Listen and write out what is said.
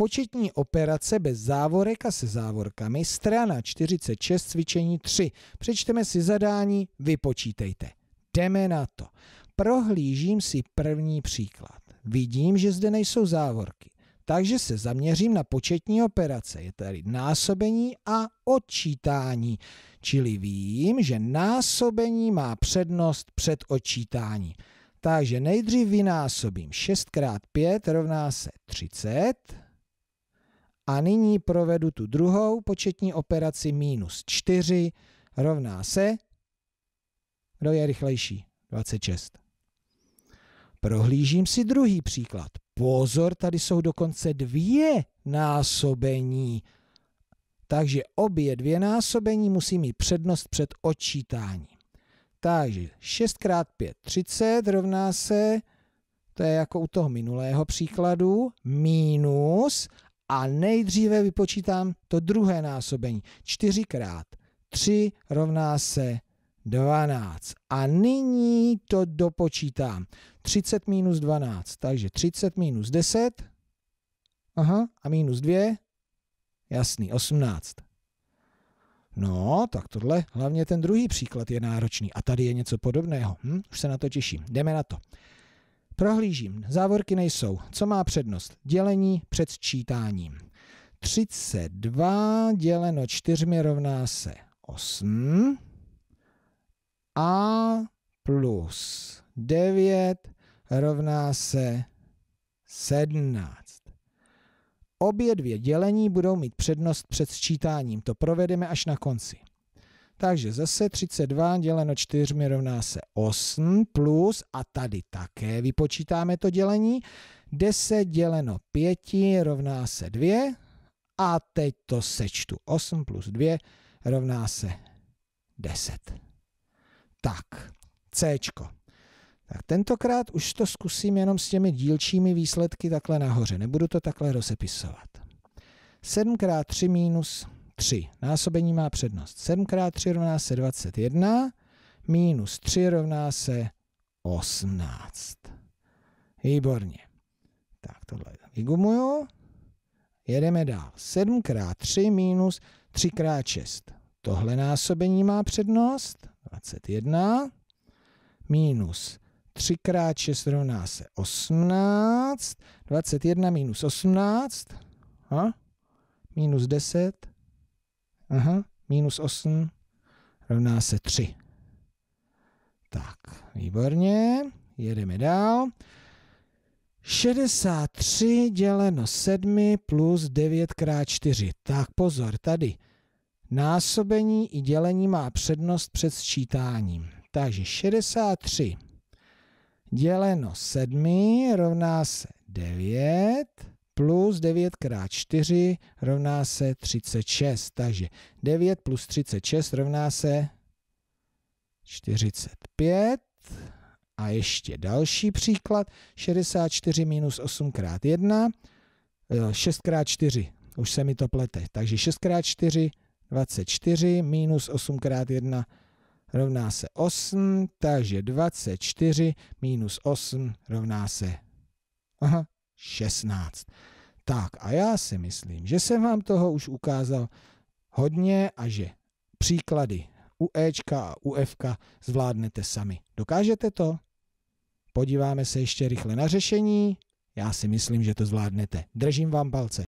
početní operace bez závorek a se závorkami, strana 46, cvičení 3. Přečteme si zadání, vypočítejte. Jdeme na to. Prohlížím si první příklad. Vidím, že zde nejsou závorky. Takže se zaměřím na početní operace. Je tady násobení a odčítání. Čili vím, že násobení má přednost před odčítání. Takže nejdřív vynásobím 6 x 5 rovná se 30. A nyní provedu tu druhou početní operaci minus 4 rovná se, kdo je rychlejší? 26. Prohlížím si druhý příklad. Pozor, tady jsou dokonce dvě násobení. Takže obě dvě násobení musí mít přednost před odčítáním. Takže 6 x 5, 30 rovná se, to je jako u toho minulého příkladu, minus, a nejdříve vypočítám to druhé násobení. 4 krát 3 rovná se 12. A nyní to dopočítám. 30 minus 12, takže 30 minus 10 aha, a minus 2, jasný, 18. No, tak tohle, hlavně ten druhý příklad je náročný. A tady je něco podobného. Hm? Už se na to těším. Jdeme na to. Prohlížím. Závorky nejsou. Co má přednost? Dělení před sčítáním. 32 děleno 4 rovná se 8 a plus 9 rovná se 17. Obě dvě dělení budou mít přednost před sčítáním. To provedeme až na konci. Takže zase 32 děleno 4 rovná se 8 plus, a tady také vypočítáme to dělení, 10 děleno 5 rovná se 2 a teď to sečtu. 8 plus 2 rovná se 10. Tak, C. Tak tentokrát už to zkusím jenom s těmi dílčími výsledky takhle nahoře. Nebudu to takhle rozepisovat. 7 x 3 minus 3. Násobení má přednost. 7 x 3 rovná se 21, minus 3 rovná se 18. Výborně. Tak tohle vygumuju. Jedeme dál. 7 x 3 minus 3 x 6. Tohle násobení má přednost. 21 minus 3 x 6 rovná se 18. 21 minus 18. A? Minus 10 Aha, minus 8 rovná se 3. Tak, výborně, jedeme dál. 63 děleno 7 plus 9 krát 4. Tak pozor, tady násobení i dělení má přednost před sčítáním. Takže 63 děleno 7 rovná se 9 plus 9 krát 4 rovná se 36. Takže 9 plus 36 rovná se 45. A ještě další příklad. 64 minus 8 krát 1. 6 eh, krát 4. Už se mi to plete. Takže 6 krát 4 24 minus 8 krát 1 rovná se 8, takže 24 minus 8 rovná se... Aha, 16. Tak a já si myslím, že jsem vám toho už ukázal hodně a že příklady u Ečka a u Fka zvládnete sami. Dokážete to? Podíváme se ještě rychle na řešení. Já si myslím, že to zvládnete. Držím vám palce.